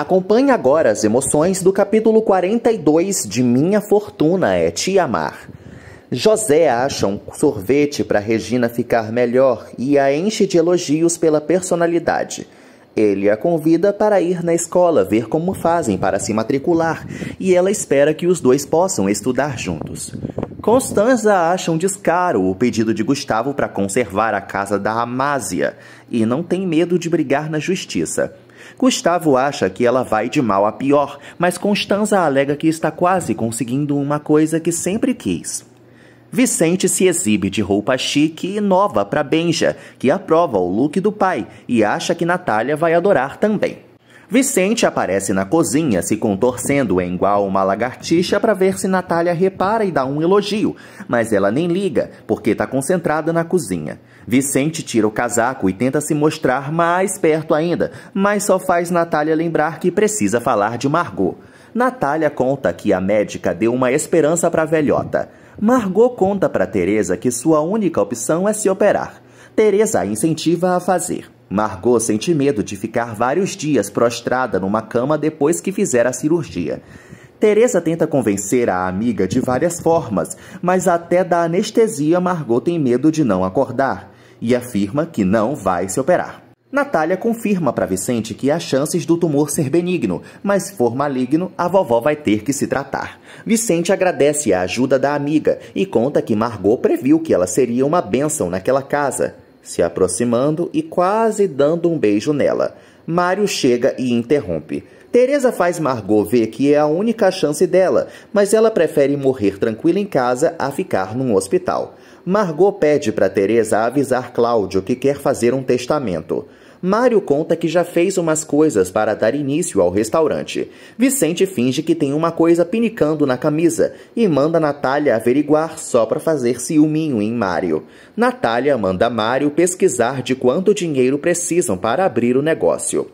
Acompanhe agora as emoções do capítulo 42 de Minha Fortuna é Te Amar. José acha um sorvete para Regina ficar melhor e a enche de elogios pela personalidade. Ele a convida para ir na escola ver como fazem para se matricular e ela espera que os dois possam estudar juntos. Constanza acha um descaro o pedido de Gustavo para conservar a casa da Amásia e não tem medo de brigar na justiça. Gustavo acha que ela vai de mal a pior, mas Constanza alega que está quase conseguindo uma coisa que sempre quis. Vicente se exibe de roupa chique e nova para Benja, que aprova o look do pai e acha que Natália vai adorar também. Vicente aparece na cozinha se contorcendo em igual uma lagartixa para ver se Natália repara e dá um elogio, mas ela nem liga porque está concentrada na cozinha. Vicente tira o casaco e tenta se mostrar mais perto ainda, mas só faz Natália lembrar que precisa falar de Margot. Natália conta que a médica deu uma esperança para a velhota. Margot conta para Teresa que sua única opção é se operar. Teresa a incentiva a fazer. Margot sente medo de ficar vários dias prostrada numa cama depois que fizer a cirurgia. Teresa tenta convencer a amiga de várias formas, mas até da anestesia Margot tem medo de não acordar e afirma que não vai se operar. Natália confirma para Vicente que há chances do tumor ser benigno, mas se for maligno, a vovó vai ter que se tratar. Vicente agradece a ajuda da amiga e conta que Margot previu que ela seria uma bênção naquela casa se aproximando e quase dando um beijo nela. Mário chega e interrompe. Teresa faz Margot ver que é a única chance dela, mas ela prefere morrer tranquila em casa a ficar num hospital. Margot pede para Teresa avisar Cláudio que quer fazer um testamento. Mário conta que já fez umas coisas para dar início ao restaurante. Vicente finge que tem uma coisa pinicando na camisa e manda Natália averiguar só para fazer ciúminho em Mário. Natália manda Mário pesquisar de quanto dinheiro precisam para abrir o negócio.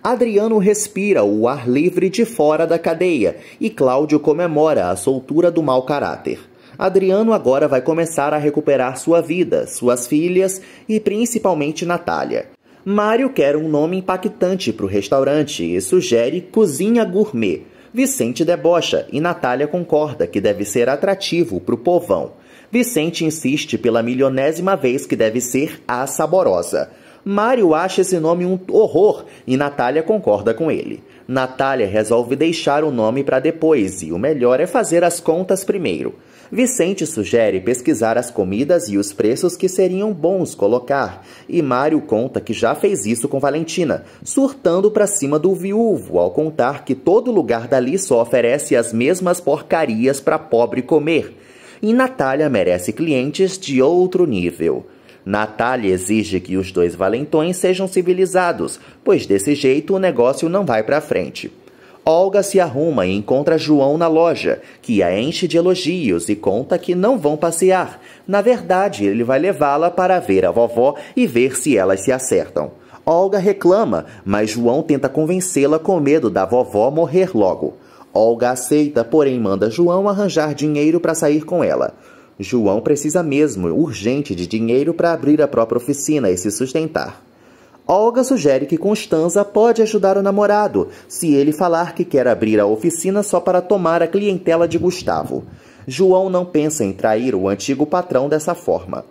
Adriano respira o ar livre de fora da cadeia e Cláudio comemora a soltura do mau caráter. Adriano agora vai começar a recuperar sua vida, suas filhas e principalmente Natália. Mário quer um nome impactante para o restaurante e sugere Cozinha Gourmet. Vicente debocha e Natália concorda que deve ser atrativo para o povão. Vicente insiste pela milionésima vez que deve ser a saborosa. Mário acha esse nome um horror e Natália concorda com ele. Natália resolve deixar o nome para depois e o melhor é fazer as contas primeiro. Vicente sugere pesquisar as comidas e os preços que seriam bons colocar, e Mário conta que já fez isso com Valentina, surtando para cima do viúvo ao contar que todo lugar dali só oferece as mesmas porcarias para pobre comer. E Natália merece clientes de outro nível. Natália exige que os dois valentões sejam civilizados, pois desse jeito o negócio não vai para frente. Olga se arruma e encontra João na loja, que a enche de elogios e conta que não vão passear. Na verdade, ele vai levá-la para ver a vovó e ver se elas se acertam. Olga reclama, mas João tenta convencê-la com medo da vovó morrer logo. Olga aceita, porém manda João arranjar dinheiro para sair com ela. João precisa mesmo, urgente, de dinheiro para abrir a própria oficina e se sustentar. Olga sugere que Constanza pode ajudar o namorado, se ele falar que quer abrir a oficina só para tomar a clientela de Gustavo. João não pensa em trair o antigo patrão dessa forma.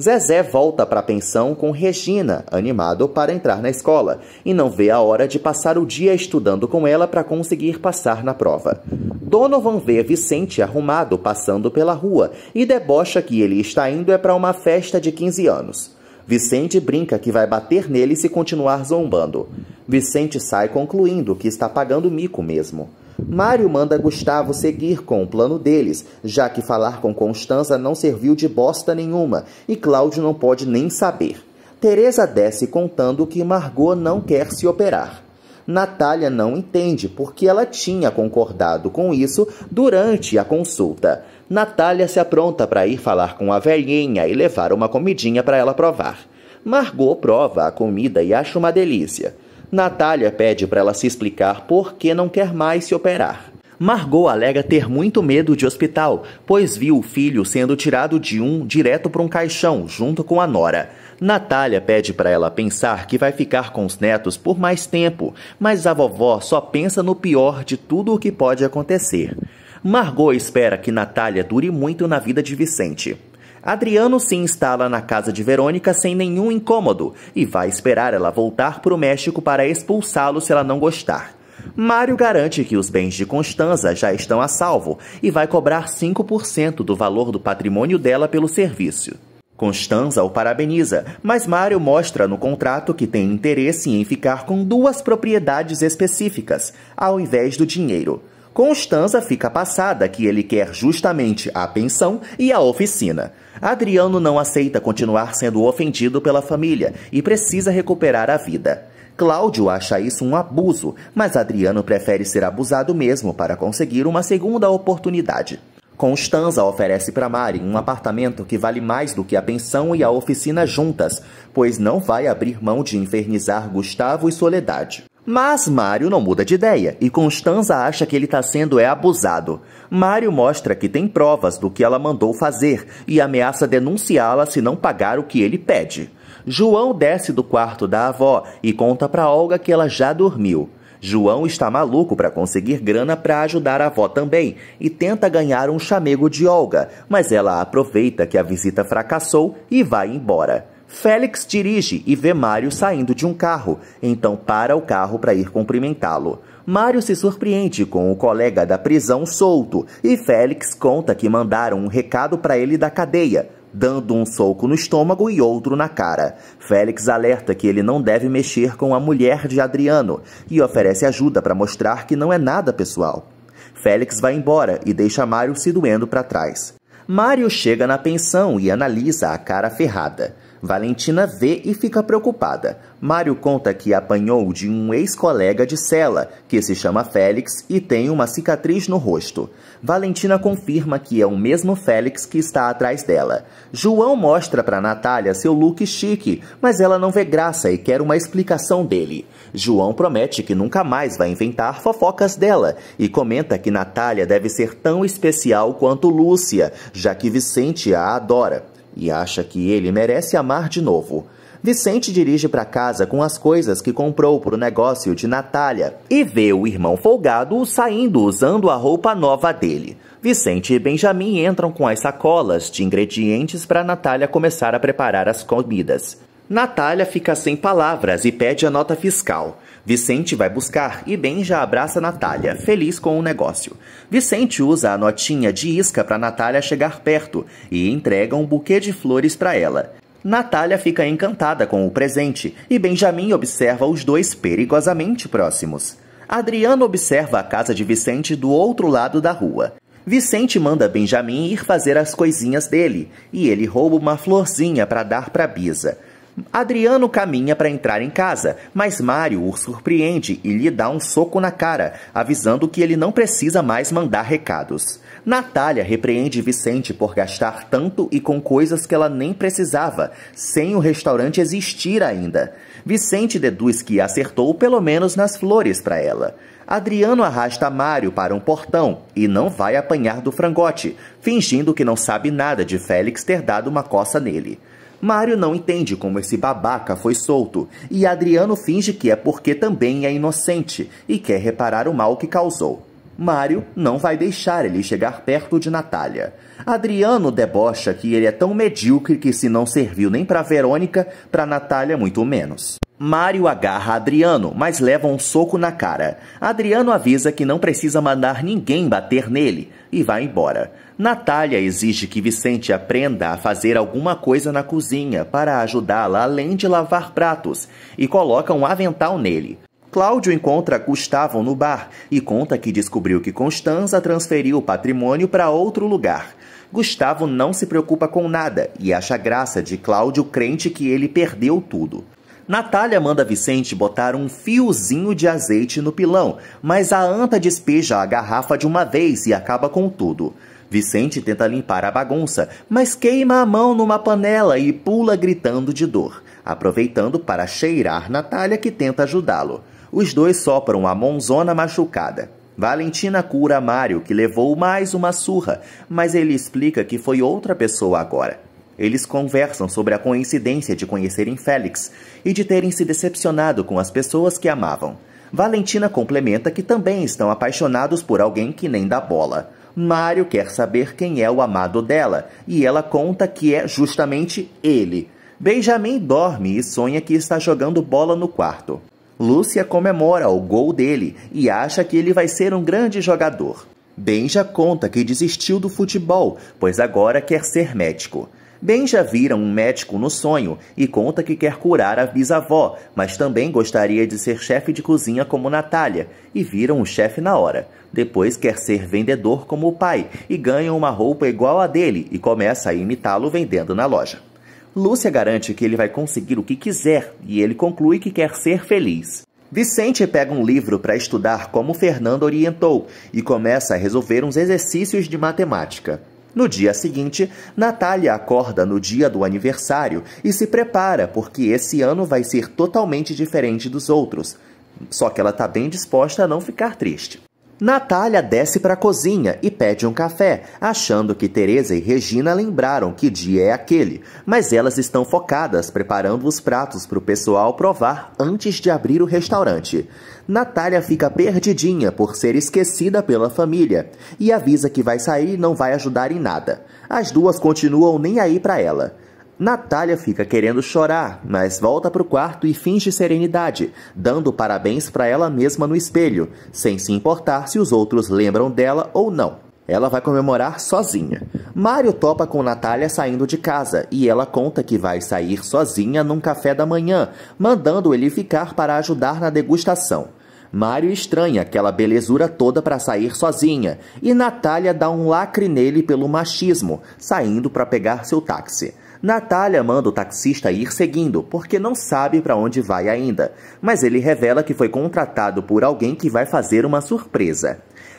Zezé volta para a pensão com Regina, animado para entrar na escola, e não vê a hora de passar o dia estudando com ela para conseguir passar na prova. Donovan vê Vicente arrumado passando pela rua e debocha que ele está indo é para uma festa de 15 anos. Vicente brinca que vai bater nele se continuar zombando. Vicente sai concluindo que está pagando mico mesmo. Mário manda Gustavo seguir com o plano deles, já que falar com Constança não serviu de bosta nenhuma e Cláudio não pode nem saber. Teresa desce contando que Margot não quer se operar. Natália não entende porque ela tinha concordado com isso durante a consulta. Natália se apronta para ir falar com a velhinha e levar uma comidinha para ela provar. Margot prova a comida e acha uma delícia. Natália pede para ela se explicar por que não quer mais se operar. Margot alega ter muito medo de hospital, pois viu o filho sendo tirado de um direto para um caixão, junto com a nora. Natália pede para ela pensar que vai ficar com os netos por mais tempo, mas a vovó só pensa no pior de tudo o que pode acontecer. Margot espera que Natália dure muito na vida de Vicente. Adriano se instala na casa de Verônica sem nenhum incômodo e vai esperar ela voltar para o México para expulsá-lo se ela não gostar. Mário garante que os bens de Constanza já estão a salvo e vai cobrar 5% do valor do patrimônio dela pelo serviço. Constanza o parabeniza, mas Mário mostra no contrato que tem interesse em ficar com duas propriedades específicas, ao invés do dinheiro. Constanza fica passada que ele quer justamente a pensão e a oficina. Adriano não aceita continuar sendo ofendido pela família e precisa recuperar a vida. Cláudio acha isso um abuso, mas Adriano prefere ser abusado mesmo para conseguir uma segunda oportunidade. Constanza oferece para Mari um apartamento que vale mais do que a pensão e a oficina juntas, pois não vai abrir mão de infernizar Gustavo e Soledade. Mas Mário não muda de ideia e Constanza acha que ele está sendo é abusado. Mário mostra que tem provas do que ela mandou fazer e ameaça denunciá-la se não pagar o que ele pede. João desce do quarto da avó e conta para Olga que ela já dormiu. João está maluco para conseguir grana para ajudar a avó também e tenta ganhar um chamego de Olga, mas ela aproveita que a visita fracassou e vai embora. Félix dirige e vê Mário saindo de um carro, então para o carro para ir cumprimentá-lo. Mário se surpreende com o colega da prisão solto e Félix conta que mandaram um recado para ele da cadeia dando um soco no estômago e outro na cara. Félix alerta que ele não deve mexer com a mulher de Adriano e oferece ajuda para mostrar que não é nada pessoal. Félix vai embora e deixa Mário se doendo para trás. Mário chega na pensão e analisa a cara ferrada. Valentina vê e fica preocupada. Mário conta que apanhou de um ex-colega de cela, que se chama Félix e tem uma cicatriz no rosto. Valentina confirma que é o mesmo Félix que está atrás dela. João mostra para Natália seu look chique, mas ela não vê graça e quer uma explicação dele. João promete que nunca mais vai inventar fofocas dela e comenta que Natália deve ser tão especial quanto Lúcia, já que Vicente a adora e acha que ele merece amar de novo. Vicente dirige para casa com as coisas que comprou para o negócio de Natália e vê o irmão folgado saindo usando a roupa nova dele. Vicente e Benjamin entram com as sacolas de ingredientes para Natália começar a preparar as comidas. Natália fica sem palavras e pede a nota fiscal. Vicente vai buscar e Ben já abraça Natália, feliz com o negócio. Vicente usa a notinha de isca para Natália chegar perto e entrega um buquê de flores para ela. Natália fica encantada com o presente e Benjamin observa os dois perigosamente próximos. Adriano observa a casa de Vicente do outro lado da rua. Vicente manda Benjamin ir fazer as coisinhas dele e ele rouba uma florzinha para dar para Bisa. Adriano caminha para entrar em casa, mas Mário o surpreende e lhe dá um soco na cara, avisando que ele não precisa mais mandar recados. Natália repreende Vicente por gastar tanto e com coisas que ela nem precisava, sem o restaurante existir ainda. Vicente deduz que acertou pelo menos nas flores para ela. Adriano arrasta Mário para um portão e não vai apanhar do frangote, fingindo que não sabe nada de Félix ter dado uma coça nele. Mário não entende como esse babaca foi solto, e Adriano finge que é porque também é inocente e quer reparar o mal que causou. Mário não vai deixar ele chegar perto de Natália. Adriano debocha que ele é tão medíocre que se não serviu nem para Verônica, para Natália muito menos. Mário agarra Adriano, mas leva um soco na cara. Adriano avisa que não precisa mandar ninguém bater nele e vai embora. Natália exige que Vicente aprenda a fazer alguma coisa na cozinha para ajudá-la além de lavar pratos e coloca um avental nele. Cláudio encontra Gustavo no bar e conta que descobriu que Constanza transferiu o patrimônio para outro lugar. Gustavo não se preocupa com nada e acha graça de Cláudio crente que ele perdeu tudo. Natália manda Vicente botar um fiozinho de azeite no pilão, mas a anta despeja a garrafa de uma vez e acaba com tudo. Vicente tenta limpar a bagunça, mas queima a mão numa panela e pula gritando de dor, aproveitando para cheirar Natália que tenta ajudá-lo. Os dois sopram a mãozona machucada. Valentina cura Mário, que levou mais uma surra, mas ele explica que foi outra pessoa agora. Eles conversam sobre a coincidência de conhecerem Félix e de terem se decepcionado com as pessoas que amavam. Valentina complementa que também estão apaixonados por alguém que nem dá bola. Mário quer saber quem é o amado dela e ela conta que é justamente ele. Benjamin dorme e sonha que está jogando bola no quarto. Lúcia comemora o gol dele e acha que ele vai ser um grande jogador. Benja conta que desistiu do futebol, pois agora quer ser médico. Ben já vira um médico no sonho e conta que quer curar a bisavó, mas também gostaria de ser chefe de cozinha como Natália, e vira um chefe na hora. Depois quer ser vendedor como o pai e ganha uma roupa igual a dele e começa a imitá-lo vendendo na loja. Lúcia garante que ele vai conseguir o que quiser e ele conclui que quer ser feliz. Vicente pega um livro para estudar como Fernando orientou e começa a resolver uns exercícios de matemática. No dia seguinte, Natália acorda no dia do aniversário e se prepara porque esse ano vai ser totalmente diferente dos outros. Só que ela está bem disposta a não ficar triste. Natália desce para a cozinha e pede um café, achando que Teresa e Regina lembraram que dia é aquele, mas elas estão focadas preparando os pratos para o pessoal provar antes de abrir o restaurante. Natália fica perdidinha por ser esquecida pela família e avisa que vai sair e não vai ajudar em nada. As duas continuam nem aí para ela. Natália fica querendo chorar, mas volta pro quarto e finge serenidade, dando parabéns para ela mesma no espelho, sem se importar se os outros lembram dela ou não. Ela vai comemorar sozinha. Mário topa com Natália saindo de casa e ela conta que vai sair sozinha num café da manhã, mandando ele ficar para ajudar na degustação. Mário estranha aquela belezura toda para sair sozinha e Natália dá um lacre nele pelo machismo, saindo para pegar seu táxi. Natália manda o taxista ir seguindo, porque não sabe para onde vai ainda, mas ele revela que foi contratado por alguém que vai fazer uma surpresa.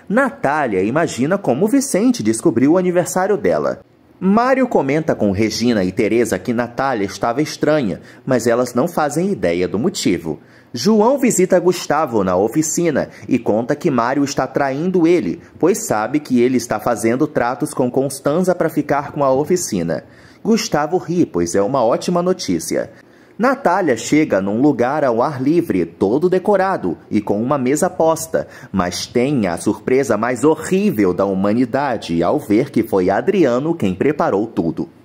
Natália imagina como Vicente descobriu o aniversário dela. Mário comenta com Regina e Teresa que Natália estava estranha, mas elas não fazem ideia do motivo. João visita Gustavo na oficina e conta que Mário está traindo ele, pois sabe que ele está fazendo tratos com Constanza para ficar com a oficina. Gustavo ri, pois é uma ótima notícia. Natália chega num lugar ao ar livre, todo decorado e com uma mesa posta, mas tem a surpresa mais horrível da humanidade ao ver que foi Adriano quem preparou tudo.